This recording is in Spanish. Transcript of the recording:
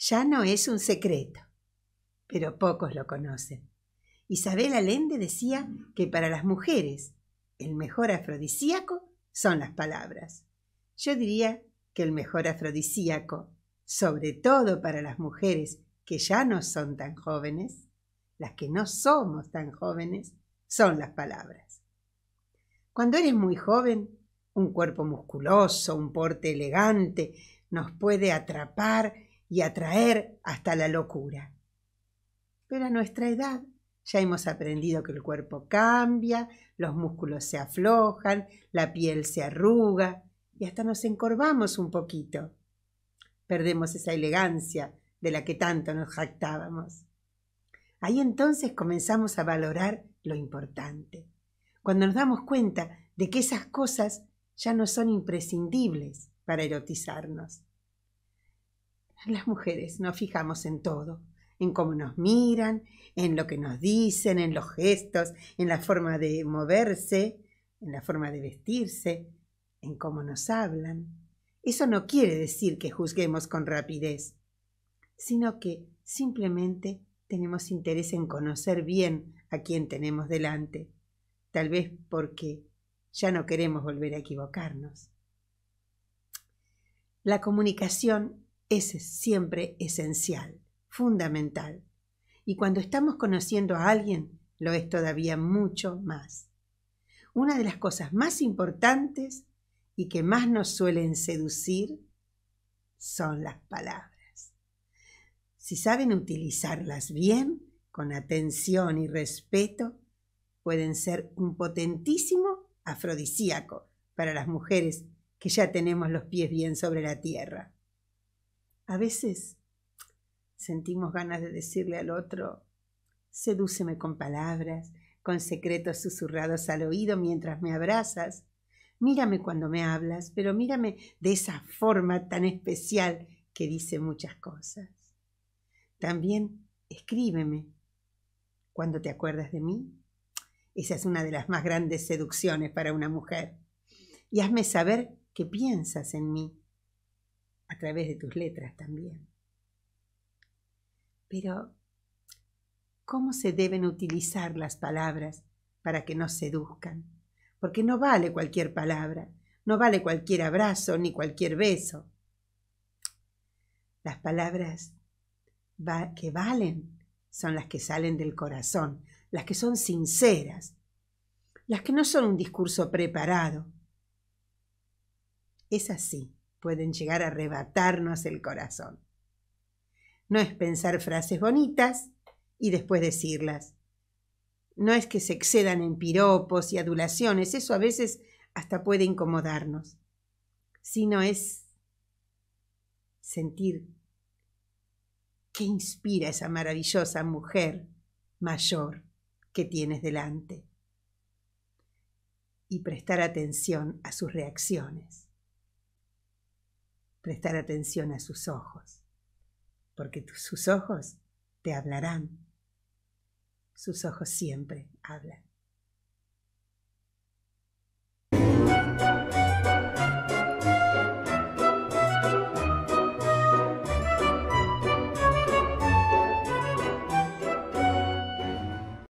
Ya no es un secreto, pero pocos lo conocen. Isabel Allende decía que para las mujeres el mejor afrodisíaco son las palabras. Yo diría que el mejor afrodisíaco, sobre todo para las mujeres que ya no son tan jóvenes, las que no somos tan jóvenes, son las palabras. Cuando eres muy joven, un cuerpo musculoso, un porte elegante, nos puede atrapar y atraer hasta la locura. Pero a nuestra edad ya hemos aprendido que el cuerpo cambia, los músculos se aflojan, la piel se arruga y hasta nos encorvamos un poquito. Perdemos esa elegancia de la que tanto nos jactábamos. Ahí entonces comenzamos a valorar lo importante, cuando nos damos cuenta de que esas cosas ya no son imprescindibles para erotizarnos. Las mujeres nos fijamos en todo, en cómo nos miran, en lo que nos dicen, en los gestos, en la forma de moverse, en la forma de vestirse, en cómo nos hablan. Eso no quiere decir que juzguemos con rapidez, sino que simplemente tenemos interés en conocer bien a quien tenemos delante, tal vez porque ya no queremos volver a equivocarnos. La comunicación es siempre esencial, fundamental. Y cuando estamos conociendo a alguien, lo es todavía mucho más. Una de las cosas más importantes y que más nos suelen seducir son las palabras. Si saben utilizarlas bien, con atención y respeto, pueden ser un potentísimo afrodisíaco para las mujeres que ya tenemos los pies bien sobre la tierra. A veces sentimos ganas de decirle al otro, sedúceme con palabras, con secretos susurrados al oído mientras me abrazas. Mírame cuando me hablas, pero mírame de esa forma tan especial que dice muchas cosas. También escríbeme cuando te acuerdas de mí. Esa es una de las más grandes seducciones para una mujer. Y hazme saber que piensas en mí a través de tus letras también. Pero, ¿cómo se deben utilizar las palabras para que no seduzcan? Porque no vale cualquier palabra, no vale cualquier abrazo ni cualquier beso. Las palabras que valen son las que salen del corazón, las que son sinceras, las que no son un discurso preparado. Es así pueden llegar a arrebatarnos el corazón. No es pensar frases bonitas y después decirlas. No es que se excedan en piropos y adulaciones, eso a veces hasta puede incomodarnos, sino es sentir qué inspira esa maravillosa mujer mayor que tienes delante y prestar atención a sus reacciones prestar atención a sus ojos, porque sus ojos te hablarán. Sus ojos siempre hablan.